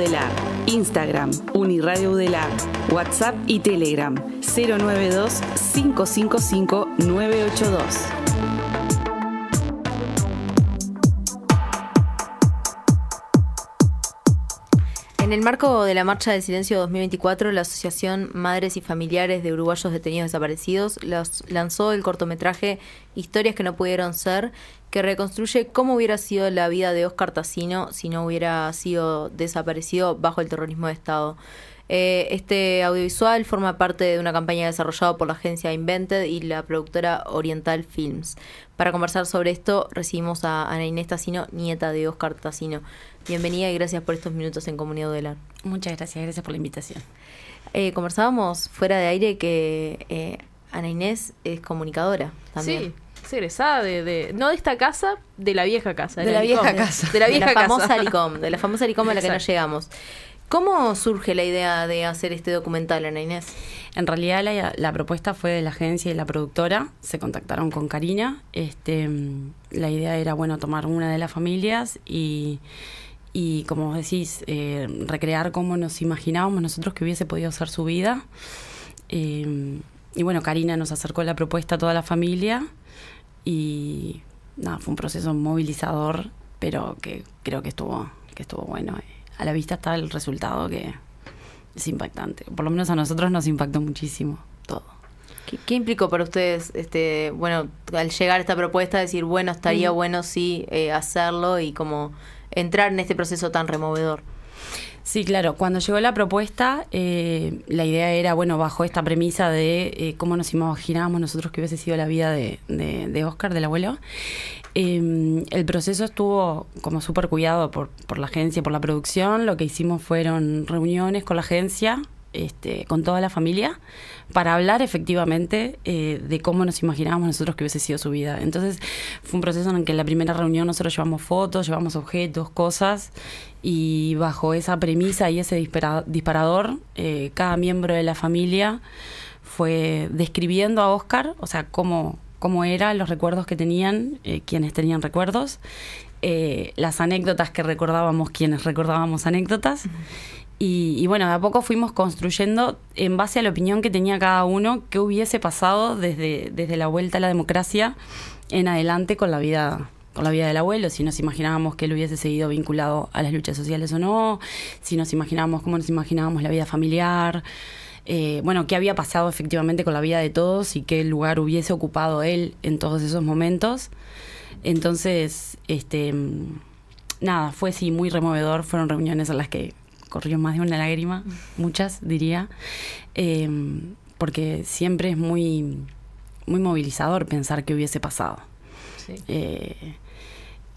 UDELAR, Instagram, Uniradio UDELAR, WhatsApp y Telegram 092 555 982. En el marco de la Marcha del Silencio 2024, la Asociación Madres y Familiares de Uruguayos Detenidos Desaparecidos lanzó el cortometraje Historias que no pudieron ser, que reconstruye cómo hubiera sido la vida de Oscar Tassino si no hubiera sido desaparecido bajo el terrorismo de Estado. Eh, este audiovisual forma parte de una campaña desarrollada por la agencia Invented y la productora Oriental Films. Para conversar sobre esto recibimos a Ana Inés Tassino, nieta de Oscar Tassino. Bienvenida y gracias por estos minutos en Comunidad la. Muchas gracias, gracias por la invitación. Eh, conversábamos fuera de aire que eh, Ana Inés es comunicadora también. Sí es egresada de, no de esta casa, de la vieja casa. De, la, vieja casa. De la vieja de la famosa Aricom, de la famosa Licom a la que nos llegamos. ¿Cómo surge la idea de hacer este documental, Ana Inés? En realidad la, propuesta fue de la agencia y la productora, se contactaron con Karina. Este, mm, la idea era, bueno, tomar una de las familias y, y como decís, eh, recrear cómo nos imaginábamos nosotros que hubiese podido ser su vida. Eh, y bueno, Karina nos acercó la propuesta a toda la familia y nada, fue un proceso movilizador, pero que creo que estuvo, que estuvo bueno. Eh, a la vista está el resultado que es impactante. Por lo menos a nosotros nos impactó muchísimo todo. ¿Qué, implicó para ustedes, este, bueno, al llegar a esta propuesta, decir, bueno, estaría mm. bueno sí hacerlo y como entrar en este proceso tan removedor. Sí, claro. Cuando llegó la propuesta, eh, la idea era, bueno, bajo esta premisa de eh, cómo nos imaginábamos nosotros que hubiese sido la vida de, de, Oscar, del abuelo. Em, el proceso estuvo como súper cuidado por, por la agencia, por la producción. Lo que hicimos fueron reuniones con la agencia, este, con toda la familia para hablar efectivamente eh, de cómo nos imaginábamos nosotros que hubiese sido su vida. Entonces fue un proceso en el que en la primera reunión nosotros llevamos fotos, llevamos objetos, cosas, y bajo esa premisa y ese disparador, eh, cada miembro de la familia fue describiendo a Oscar, o sea, cómo, cómo era, los recuerdos que tenían, eh, quienes tenían recuerdos, las anécdotas que recordábamos, quienes recordábamos anécdotas. Y, bueno, de a poco fuimos construyendo en base a la opinión que tenía cada uno qué hubiese pasado desde, desde la vuelta a la democracia en adelante con la vida con la vida del abuelo, si nos imaginábamos que él hubiese seguido vinculado a las luchas sociales o no, si nos imaginábamos cómo nos imaginábamos la vida familiar, eh, bueno, qué había pasado efectivamente con la vida de todos y qué lugar hubiese ocupado él en todos esos momentos. Entonces, este, nada, fue sí muy removedor, fueron reuniones en las que corrió más de una lágrima, muchas diría, eh, porque siempre es muy, muy movilizador pensar que hubiese pasado. Eh,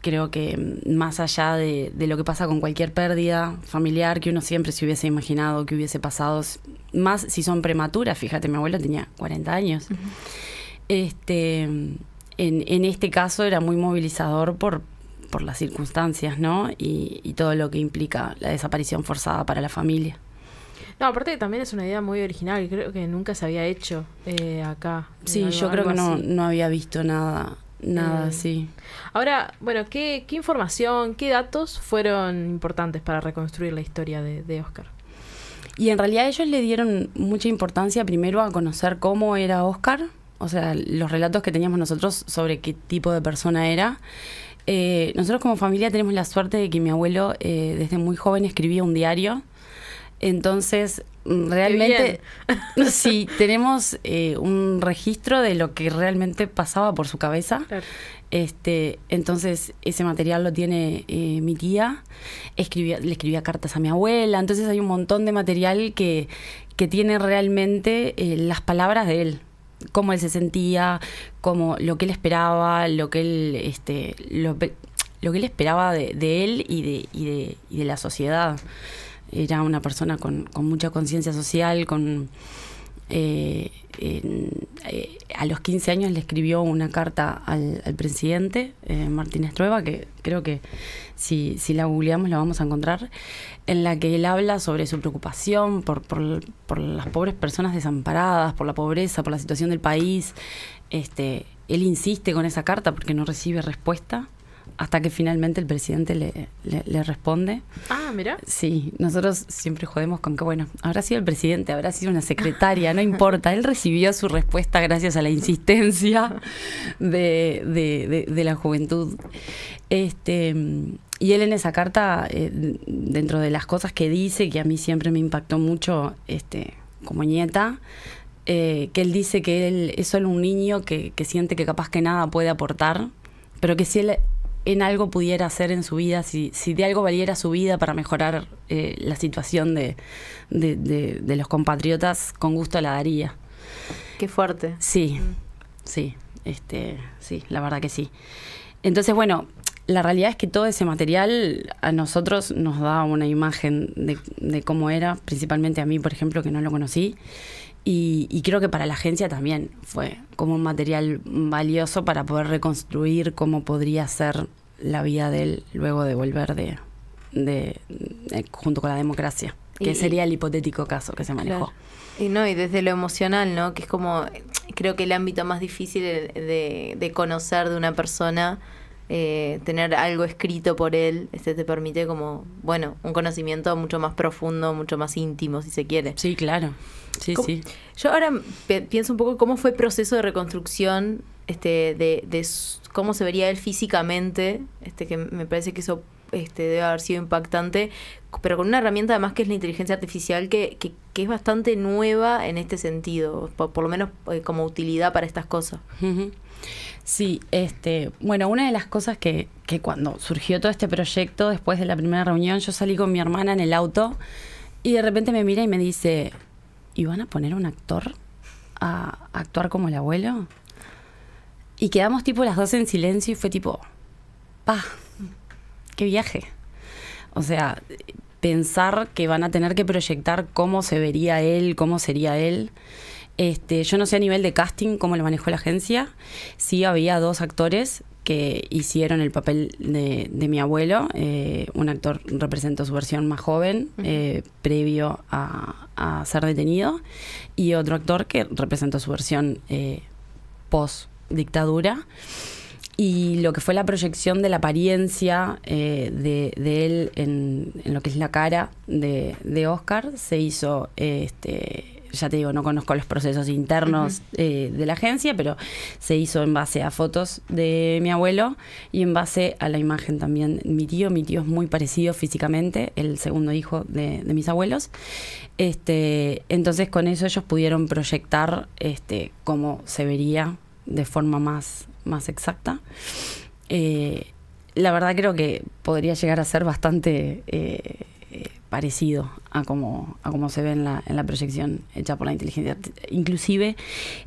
creo que más allá de, lo que pasa con cualquier pérdida familiar que uno siempre se hubiese imaginado que hubiese pasado, más si son prematuras, fíjate, mi abuelo tenía 40 años. Este, en, este caso era muy movilizador por, por las circunstancias, ¿no? Y, todo lo que implica la desaparición forzada para la familia. No, aparte también es una idea muy original, creo que nunca se había hecho eh, acá. Sí, yo creo que no, había visto nada, nada eh, así. Ahora, bueno, ¿qué, información, qué datos fueron importantes para reconstruir la historia de, de Oscar? Y en realidad ellos le dieron mucha importancia primero a conocer cómo era Oscar, o sea, los relatos que teníamos nosotros sobre qué tipo de persona era. Eh, nosotros como familia tenemos la suerte de que mi abuelo eh, desde muy joven escribía un diario. Entonces, mm, realmente, si tenemos eh, un registro de lo que realmente pasaba por su cabeza. Este, entonces, ese material lo tiene mi tía. le escribía cartas a mi abuela. Entonces, hay un montón de material que, tiene realmente las palabras de él cómo él se sentía, cómo, lo que él esperaba, lo que él, este, lo, que él esperaba de, de él y de, y de, y de, la sociedad. Era una persona con, con mucha conciencia social, con eh, eh, a los 15 años le escribió una carta al, presidente eh, Martínez Trueba, que creo que si, la googleamos la vamos a encontrar, en la que él habla sobre su preocupación por, por, las pobres personas desamparadas, por la pobreza, por la situación del país. Este, él insiste con esa carta porque no recibe respuesta hasta que finalmente el presidente le, responde. Ah, mira. Sí, nosotros siempre jodemos con que, bueno, habrá sido el presidente, habrá sido una secretaria, no importa. Él recibió su respuesta gracias a la insistencia de, la juventud. Este, y él en esa carta, eh, dentro de las cosas que dice, que a mí siempre me impactó mucho este, como nieta, eh, que él dice que él es solo un niño que, que siente que capaz que nada puede aportar pero que si él en algo pudiera hacer en su vida, si, si de algo valiera su vida para mejorar eh, la situación de, los compatriotas, con gusto la daría. Qué fuerte. Sí, mm. sí, este, sí, la verdad que sí. Entonces, bueno, la realidad es que todo ese material a nosotros nos da una imagen de, de cómo era, principalmente a mí, por ejemplo, que no lo conocí. Y, creo que para la agencia también fue como un material valioso para poder reconstruir cómo podría ser la vida de él luego de volver de, de, junto con la democracia, que sería el hipotético caso que se manejó. Y no, y desde lo emocional, ¿no? Que es como, creo que el ámbito más difícil de conocer de una persona eh, tener algo escrito por él, este te permite como, bueno, un conocimiento mucho más profundo, mucho más íntimo, si se quiere. Sí, claro. Sí, sí. Yo ahora pienso un poco cómo fue el proceso de reconstrucción este, de, cómo se vería él físicamente, este, que me parece que eso este, debe haber sido impactante, pero con una herramienta además que es la inteligencia artificial, que, que, es bastante nueva en este sentido, por, lo menos eh, como utilidad para estas cosas. Sí, este, bueno, una de las cosas que, cuando surgió todo este proyecto, después de la primera reunión, yo salí con mi hermana en el auto y de repente me mira y me dice, ¿y van a poner un actor a actuar como el abuelo? Y quedamos tipo las dos en silencio y fue tipo, pa, qué viaje. O sea, pensar que van a tener que proyectar cómo se vería él, cómo sería él. Este, yo no sé a nivel de casting cómo lo manejó la agencia. Sí había dos actores que hicieron el papel de, mi abuelo. Eh, un actor representó su versión más joven, eh, previo a, ser detenido, y otro actor que representó su versión eh, post dictadura. Y lo que fue la proyección de la apariencia de, él en, lo que es la cara de, Oscar se hizo este, ya te digo, no conozco los procesos internos eh, de la agencia, pero se hizo en base a fotos de mi abuelo y en base a la imagen también. de Mi tío, mi tío es muy parecido físicamente, el segundo hijo de, mis abuelos. Este, entonces con eso ellos pudieron proyectar este, cómo se vería de forma más, más exacta. Eh, la verdad creo que podría llegar a ser bastante... Eh, parecido a como, a se ve en la, proyección hecha por la inteligencia. Inclusive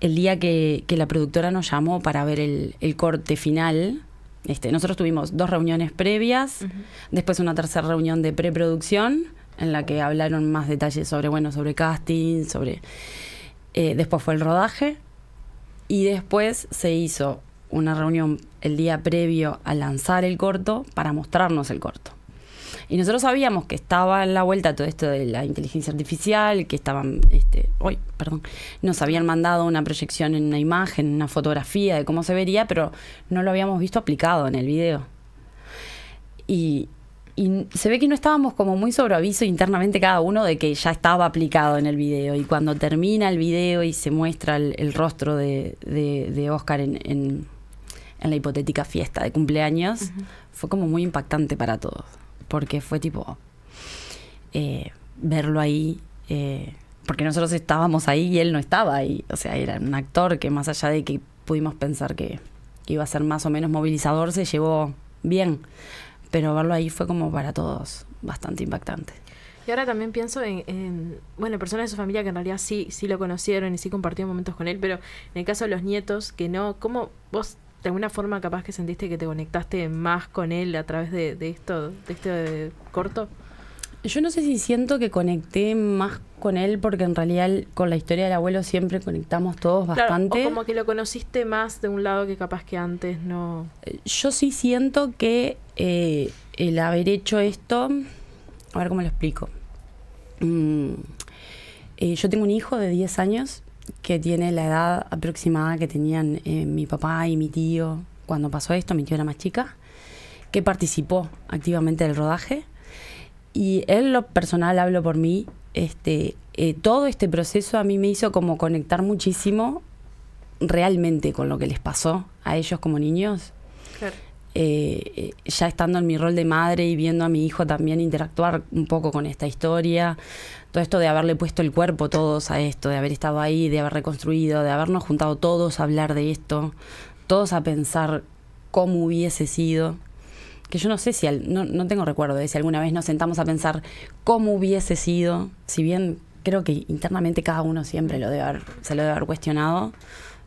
el día que, la productora nos llamó para ver el, corte final, este, nosotros tuvimos dos reuniones previas, después una tercera reunión de preproducción en la que hablaron más detalles sobre, bueno, sobre casting, sobre... Eh, después fue el rodaje y después se hizo una reunión el día previo a lanzar el corto para mostrarnos el corto. Y nosotros sabíamos que estaba en la vuelta todo esto de la inteligencia artificial, que estaban, este, hoy, perdón, nos habían mandado una proyección en una imagen, una fotografía de cómo se vería, pero no lo habíamos visto aplicado en el video. Y, se ve que no estábamos como muy sobre aviso internamente cada uno de que ya estaba aplicado en el video. Y cuando termina el video y se muestra el, rostro de, Oscar en, la hipotética fiesta de cumpleaños, fue como muy impactante para todos porque fue tipo eh, verlo ahí, eh, porque nosotros estábamos ahí y él no estaba ahí. O sea, era un actor que más allá de que pudimos pensar que, iba a ser más o menos movilizador, se llevó bien. Pero verlo ahí fue como para todos bastante impactante. Y ahora también pienso en, en, bueno, personas de su familia que en realidad sí, sí lo conocieron y sí compartieron momentos con él, pero en el caso de los nietos, que no, ¿cómo vos de alguna forma capaz que sentiste que te conectaste más con él a través de, esto, de este corto? Yo no sé si siento que conecté más con él, porque en realidad con la historia del abuelo siempre conectamos todos bastante. O como que lo conociste más de un lado que capaz que antes no. Eh, yo sí siento que eh, el haber hecho esto. A ver cómo lo explico. Mm, eh, yo tengo un hijo de 10 años que tiene la edad aproximada que tenían eh, mi papá y mi tío cuando pasó esto, mi tío era más chica, que participó activamente del rodaje. Y él, lo personal, hablo por mí, este, eh, todo este proceso a mí me hizo como conectar muchísimo realmente con lo que les pasó a ellos como niños. Eh, ya estando en mi rol de madre y viendo a mi hijo también interactuar un poco con esta historia, todo esto de haberle puesto el cuerpo todos a esto, de haber estado ahí, de haber reconstruido, de habernos juntado todos a hablar de esto, todos a pensar cómo hubiese sido. Que yo no sé si, no, tengo recuerdo de si alguna vez nos sentamos a pensar cómo hubiese sido, si bien creo que internamente cada uno siempre lo debe haber, se lo debe haber cuestionado,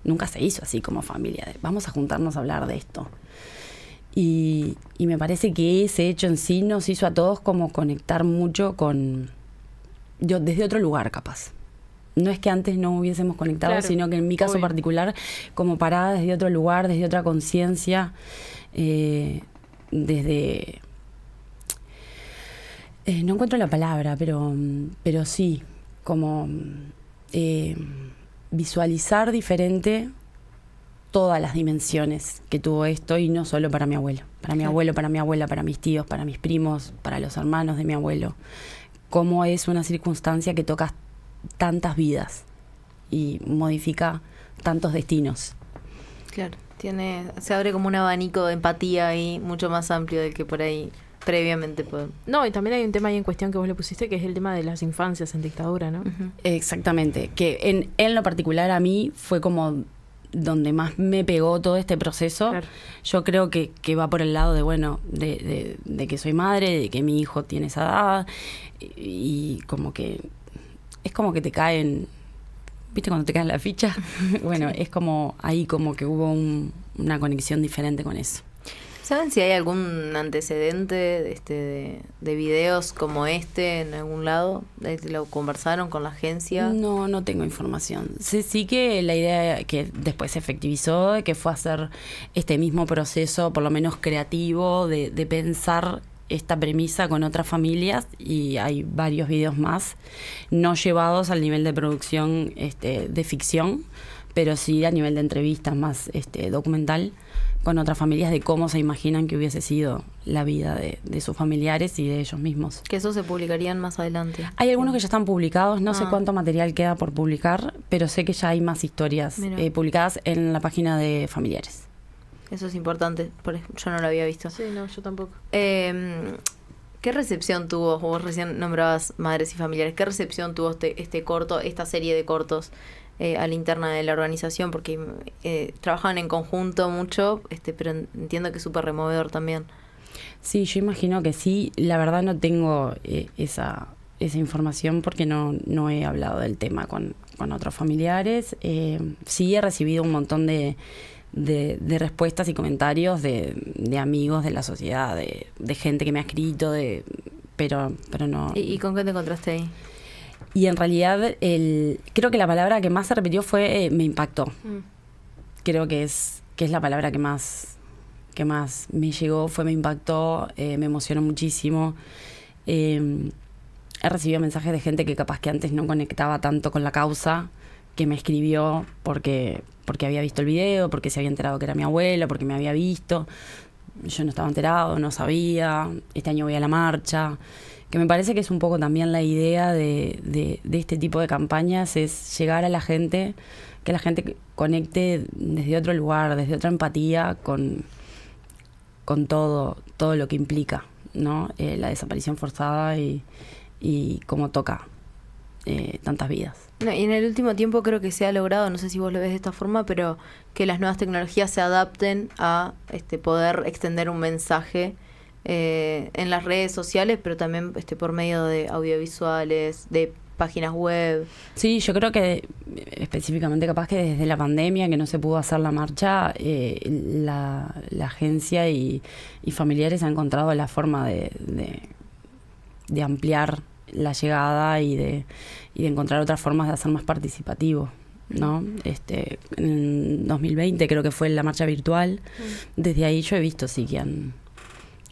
nunca se hizo así como familia, vamos a juntarnos a hablar de esto. Y, y me parece que ese hecho en sí nos hizo a todos como conectar mucho con, yo, desde otro lugar capaz. No es que antes no hubiésemos conectado, sino que en mi caso particular, como parada desde otro lugar, desde otra conciencia, eh, desde... Eh, no encuentro la palabra, pero, sí, como eh, visualizar diferente todas las dimensiones que tuvo esto y no solo para mi abuelo, para mi abuelo, para mi abuela, para mis tíos, para mis primos, para los hermanos de mi abuelo cómo es una circunstancia que toca tantas vidas y modifica tantos destinos. Claro, tiene, se abre como un abanico de empatía ahí mucho más amplio del que por ahí previamente. No, y también hay un tema ahí en cuestión que vos le pusiste, que es el tema de las infancias en dictadura, ¿no? Exactamente, que en, en lo particular a mí fue como donde más me pegó todo este proceso, yo creo que, va por el lado de, bueno, de, de, que soy madre, de que mi hijo tiene esa edad, y, como que es como que te caen, viste cuando te caen la ficha, bueno, es como ahí como que hubo una conexión diferente con eso. ¿Saben si hay algún antecedente este, de, videos como este en algún lado? ¿Lo conversaron con la agencia? No, no tengo información. Sí, sí que la idea que después se efectivizó, que fue hacer este mismo proceso, por lo menos creativo, de, de pensar esta premisa con otras familias y hay varios videos más, no llevados al nivel de producción este, de ficción, pero sí a nivel de entrevistas más este, documental con otras familias de cómo se imaginan que hubiese sido la vida de, sus familiares y de ellos mismos. Que eso se publicarían más adelante. Hay algunos que ya están publicados, no sé ah. cuánto material queda por publicar, pero sé que ya hay más historias eh, publicadas en la página de familiares. Eso es importante, yo no lo había visto. Sí, no, yo tampoco. Em, ¿Qué recepción tuvo? Vos recién nombrabas Madres y Familiares. ¿Qué recepción tuvo este, este corto, esta serie de cortos eh, a la interna de la organización, porque eh, trabajaban en conjunto mucho, este, pero entiendo que es súper removedor también. Sí, yo imagino que sí. La verdad no tengo eh, esa, información porque no, he hablado del tema con, otros familiares. sí he recibido un montón de, respuestas y comentarios de, amigos de la sociedad, de, gente que me ha escrito, de pero pero no. ¿Y, ¿Y, con qué te encontraste ahí? y en realidad el, creo que la palabra que más se repitió fue eh, me impactó. Mm. Creo que es, que es la palabra que más, que más me llegó, fue me impactó, eh, me emocionó muchísimo. Em, he recibido mensajes de gente que capaz que antes no conectaba tanto con la causa, que me escribió porque, porque había visto el video, porque se había enterado que era mi abuela, porque me había visto. Yo no estaba enterado, no sabía. Este año voy a la marcha que me parece que es un poco también la idea de, este tipo de campañas, es llegar a la gente, que la gente conecte desde otro lugar, desde otra empatía con, con todo, todo lo que implica, eh, la desaparición forzada y, cómo toca eh, tantas vidas. y en el último tiempo creo que se ha logrado, no sé si vos lo ves de esta forma, pero que las nuevas tecnologías se adapten a este poder extender un mensaje eh, en las redes sociales, pero también este, por medio de audiovisuales, de páginas web. Sí, yo creo que específicamente capaz que desde la pandemia que no se pudo hacer la marcha, eh, la, agencia y, familiares han encontrado la forma de, ampliar la llegada y de, encontrar otras formas de hacer más participativo. ¿no? Este, en 2020 creo que fue la marcha virtual. Mm. Desde ahí yo he visto sí que han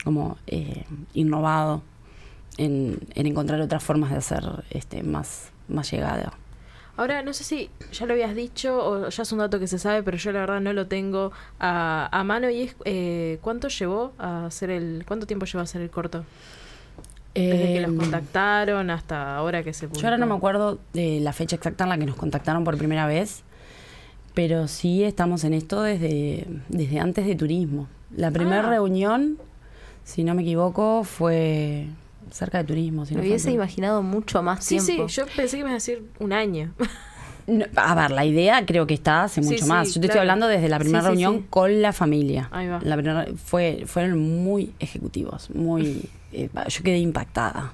como eh, innovado en, encontrar otras formas de hacer este, más, más llegada. Ahora, no sé si ya lo habías dicho o ya es un dato que se sabe, pero yo la verdad no lo tengo a, a mano y es eh, cuánto llevó a hacer el, cuánto tiempo llevó a hacer el corto. Desde que los em, contactaron hasta ahora que se publicó. Yo ahora no me acuerdo de la fecha exacta en la que nos contactaron por primera vez, pero sí estamos en esto desde, desde antes de turismo. La primera ah. reunión si no me equivoco, fue cerca de turismo. Si hubiese imaginado mucho más tiempo. Sí, sí, yo pensé que me iba a decir un año. a ver, la idea creo que está hace mucho más. yo te estoy hablando desde la primera reunión con la familia. Ahí va. La primera, fue, fueron muy ejecutivos, muy... Eh, yo quedé impactada.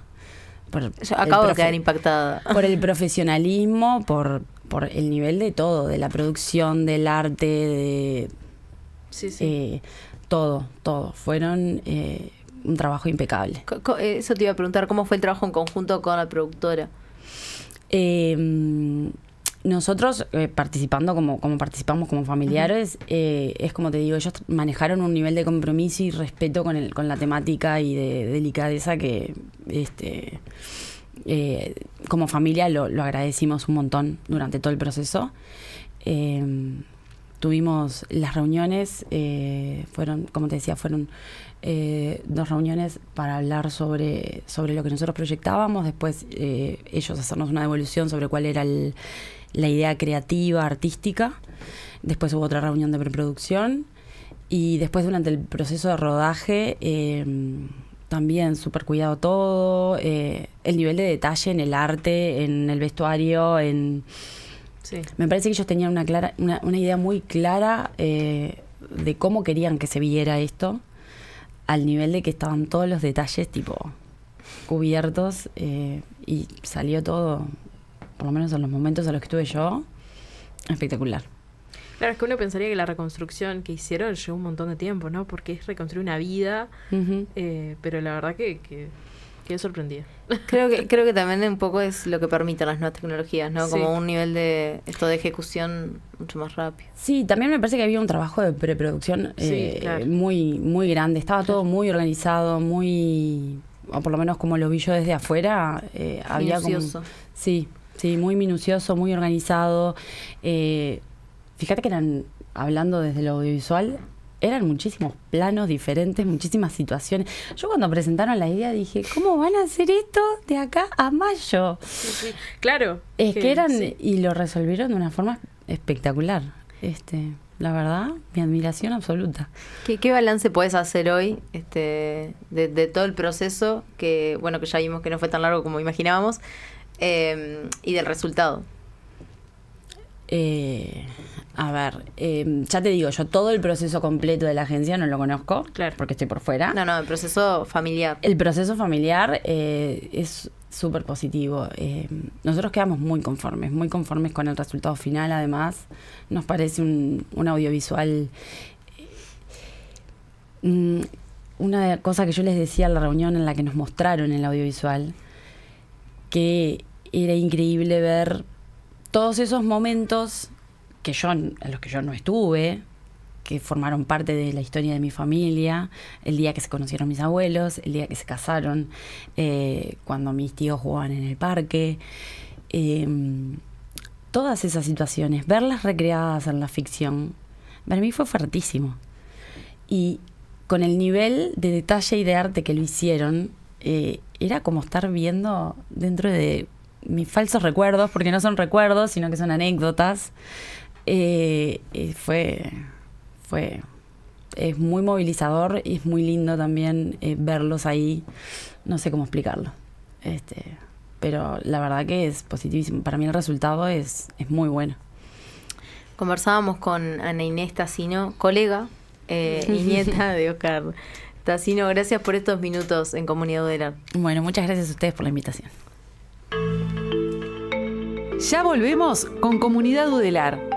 acabo de quedar impactada. Por el profesionalismo, por, por el nivel de todo, de la producción, del arte, de... Sí, sí. Eh, todo, todo. Fueron eh, un trabajo impecable. Eso te iba a preguntar, ¿cómo fue el trabajo en conjunto con la productora? Em, nosotros eh, participando como, como participamos como familiares, eh, es como te digo, ellos manejaron un nivel de compromiso y respeto con, la temática y de, delicadeza que este como familia lo, lo, agradecimos un montón durante todo el proceso. Em, tuvimos las reuniones, eh, fueron, como te decía, fueron eh, dos reuniones para hablar sobre, sobre lo que nosotros proyectábamos, después eh, ellos hacernos una devolución sobre cuál era la idea creativa, artística, después hubo otra reunión de preproducción y después durante el proceso de rodaje em, también súper cuidado todo, el nivel de detalle en el arte, en el vestuario, en me parece que ellos tenían una, clara, una, idea muy clara eh, de cómo querían que se viera esto, al nivel de que estaban todos los detalles tipo cubiertos eh, y salió todo, por lo menos en los momentos en los que estuve yo, espectacular. Claro, es que uno pensaría que la reconstrucción que hicieron llevó un montón de tiempo, ¿no? Porque es reconstruir una vida, eh, pero la verdad que Quedé sorprendida. Creo que, creo que también un poco es lo que permiten las nuevas tecnologías, ¿no? Como un nivel de esto de ejecución mucho más rápido. Sí, también me parece que había un trabajo de preproducción eh, muy, muy grande. Estaba todo muy organizado, muy, o por lo menos como lo vi yo desde afuera, eh, Minucioso. sí, sí, muy minucioso, muy organizado. Eh, fíjate que eran hablando desde lo audiovisual, eran muchísimos planos diferentes, muchísimas situaciones. Yo cuando presentaron la idea dije, ¿cómo van a hacer esto de acá a mayo? Claro. Es que, eran, y lo resolvieron de una forma espectacular. Este, la verdad, mi admiración absoluta. ¿Qué, balance puedes hacer hoy este, de, todo el proceso que, bueno, que ya vimos que no fue tan largo como imaginábamos, eh, y del resultado? Eh, a ver, em, ya te digo, yo todo el proceso completo de la agencia no lo conozco, claro. porque estoy por fuera. No, no, el proceso familiar. El proceso familiar eh, es súper positivo. Em, nosotros quedamos muy conformes, muy conformes con el resultado final, además. Nos parece un, un audiovisual... Eh, mm, una cosa que yo les decía en la reunión en la que nos mostraron el audiovisual, que era increíble ver todos esos momentos que yo, en los que yo no estuve, que formaron parte de la historia de mi familia, el día que se conocieron mis abuelos, el día que se casaron, eh, cuando mis tíos jugaban en el parque. Em, todas esas situaciones, verlas recreadas en la ficción, para mí fue fuertísimo. Y con el nivel de detalle y de arte que lo hicieron, eh, era como estar viendo dentro de mis falsos recuerdos, porque no son recuerdos, sino que son anécdotas. Eh, fue, fue, es muy movilizador y es muy lindo también eh, verlos ahí. No sé cómo explicarlo. Este, pero la verdad que es positivísimo. Para mí el resultado es, es muy bueno. Conversábamos con Ana Inés Tassino, colega eh, y nieta de Oscar Tassino. Gracias por estos minutos en Comunidad era Bueno, muchas gracias a ustedes por la invitación. Ya volvemos con Comunidad Udelar.